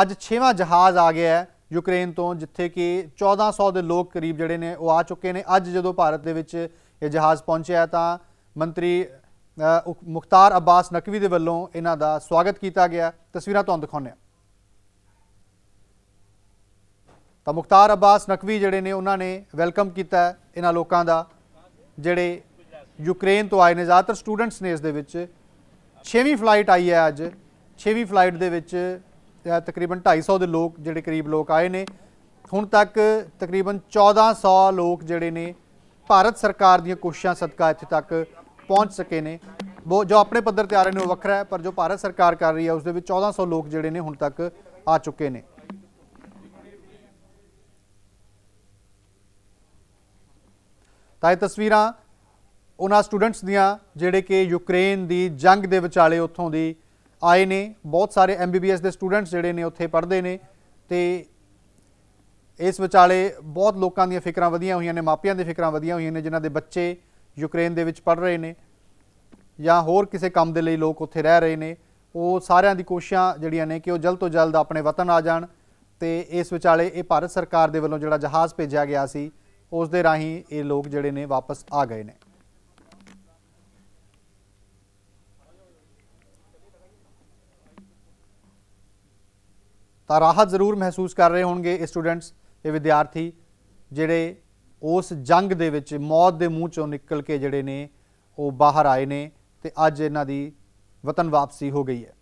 ਅੱਜ 6ਵਾਂ ਜਹਾਜ਼ ਆ ਗਿਆ ਹੈ ਯੂਕਰੇਨ ਤੋਂ ਜਿੱਥੇ ਕਿ 1400 ਦੇ ਲੋਕ ਕਰੀਬ ਜਿਹੜੇ ਨੇ ਉਹ ਆ ਚੁੱਕੇ ਨੇ ਅੱਜ ਜਦੋਂ ਭਾਰਤ ਦੇ ਵਿੱਚ ਇਹ ਜਹਾਜ਼ ਪਹੁੰਚਿਆ ਤਾਂ ਮੰਤਰੀ ਮੁਖਤਾਰ ਅਬਾਸ ਨਕਵੀ ਦੇ ਵੱਲੋਂ ਇਹਨਾਂ ਦਾ ਸਵਾਗਤ ਕੀਤਾ ਗਿਆ ਤਸਵੀਰਾਂ ਤੁਹਾਨੂੰ ਦਿਖਾਉਂਦੇ ਹਾਂ ਤਾਂ ਮੁਖਤਾਰ ਅਬਾਸ ਨਕਵੀ ਜਿਹੜੇ ਨੇ ਉਹਨਾਂ ਨੇ ਵੈਲਕਮ ਕੀਤਾ ਇਹਨਾਂ ਲੋਕਾਂ ਦਾ ਜਿਹੜੇ ਯੂਕਰੇਨ ਤੋਂ ਆਏ ਨੇ ਜ਼ਿਆਦਾਤਰ ਸਟੂਡੈਂਟਸ ਨੇ ਇਸ ਦੇ ਵਿੱਚ 6ਵੀਂ ਫਲਾਈਟ ਆਈ ਹੈ ਅੱਜ 6ਵੀਂ ਫਲਾਈਟ ਦੇ ਵਿੱਚ ਤਕਰੀਬਨ 250 ਦੇ ਲੋਕ ਜਿਹੜੇ ਕਰੀਬ ਲੋਕ ਆਏ ਨੇ ਹੁਣ ਤੱਕ ਤਕਰੀਬਨ 1400 ਲੋਕ ਜਿਹੜੇ ਨੇ ਭਾਰਤ ਸਰਕਾਰ ਦੀਆਂ ਕੋਸ਼ਿਸ਼ਾਂ ਸਦਕਾ ਇੱਥੇ ਤੱਕ ਪਹੁੰਚ ਸਕੇ ਨੇ ਉਹ ਜੋ ਆਪਣੇ ਪੱਧਰ ਤੇ ਆ ਰਹੇ ਨੇ ਉਹ ਵੱਖਰਾ ਹੈ ਪਰ ਜੋ ਭਾਰਤ ਸਰਕਾਰ ਕਰ ਰਹੀ ਹੈ ਉਸ ਦੇ ਵਿੱਚ 1400 ਲੋਕ ਜਿਹੜੇ ਨੇ ਹੁਣ ਤੱਕ ਆ ਚੁੱਕੇ ਨੇ ਤਾਂ ਇਹ ਤਸਵੀਰਾਂ ਉਹਨਾਂ ਸਟੂਡੈਂਟਸ ਦੀਆਂ ਜਿਹੜੇ ਕਿ ਯੂਕਰੇਨ ਦੀ ਜੰਗ ਦੇ ਵਿਚਾਲੇ ਉੱਥੋਂ ਦੀ ਆਏ ਨੇ ਬਹੁਤ ਸਾਰੇ ਐਮਬੀਬੀਐਸ ਦੇ ਸਟੂਡੈਂਟਸ ਜਿਹੜੇ ਨੇ ਉੱਥੇ ਪੜ੍ਹਦੇ ਨੇ ਤੇ ਇਸ ਵਿਚਾਲੇ ਬਹੁਤ ਲੋਕਾਂ ਦੀਆਂ ਫਿਕਰਾਂ ਵਧੀਆਂ ਹੋਈਆਂ ਨੇ ਮਾਪਿਆਂ ਦੀਆਂ ਫਿਕਰਾਂ ਵਧੀਆਂ ਹੋਈਆਂ ਨੇ ਜਿਨ੍ਹਾਂ ਦੇ ਬੱਚੇ ਯੂਕਰੇਨ ਦੇ ਵਿੱਚ ਪੜ੍ਹ ਰਹੇ ਨੇ ਜਾਂ ਹੋਰ ਕਿਸੇ ਕੰਮ ਦੇ ਲਈ ਲੋਕ ਉੱਥੇ ਰਹਿ ਰਹੇ ਨੇ ਉਹ ਸਾਰਿਆਂ ਦੀ ਕੋਸ਼ਿਸ਼ਾਂ ਜਿਹੜੀਆਂ ਨੇ ਕਿ ਉਹ ਜਲਦ ਤੋਂ ਜਲਦ ਆਪਣੇ ਵਤਨ ਆ ਜਾਣ ਤੇ ਇਸ ਵਿਚਾਲੇ ਇਹ ਭਾਰਤ ਸਰਕਾਰ ਦੇ ਵੱਲੋਂ ਜਿਹੜਾ ਜਹਾਜ਼ ਭੇਜਿਆ ਗਿਆ ਸੀ ਉਸ ਦੇ ਰਾਹੀਂ ਇਹ ਲੋਕ ਜਿਹੜੇ ਨੇ ਵਾਪਸ ਆ ਗਏ ਨੇ ਤਾਂ ਰਾਹਤ ਜ਼ਰੂਰ ਮਹਿਸੂਸ ਕਰ ਰਹੇ ਹੋਣਗੇ ਇਹ ਸਟੂਡੈਂਟਸ ਇਹ ਵਿਦਿਆਰਥੀ ਜਿਹੜੇ ਉਸ ਜੰਗ ਦੇ ਵਿੱਚ ਮੌਤ ਦੇ ਮੂੰਹ ਚੋਂ ਨਿਕਲ ਕੇ ਜਿਹੜੇ ਨੇ ਉਹ ਬਾਹਰ ਆਏ ਨੇ ਤੇ ਅੱਜ ਇਹਨਾਂ ਦੀ ਵਤਨ ਵਾਪਸੀ ਹੋ ਗਈ ਹੈ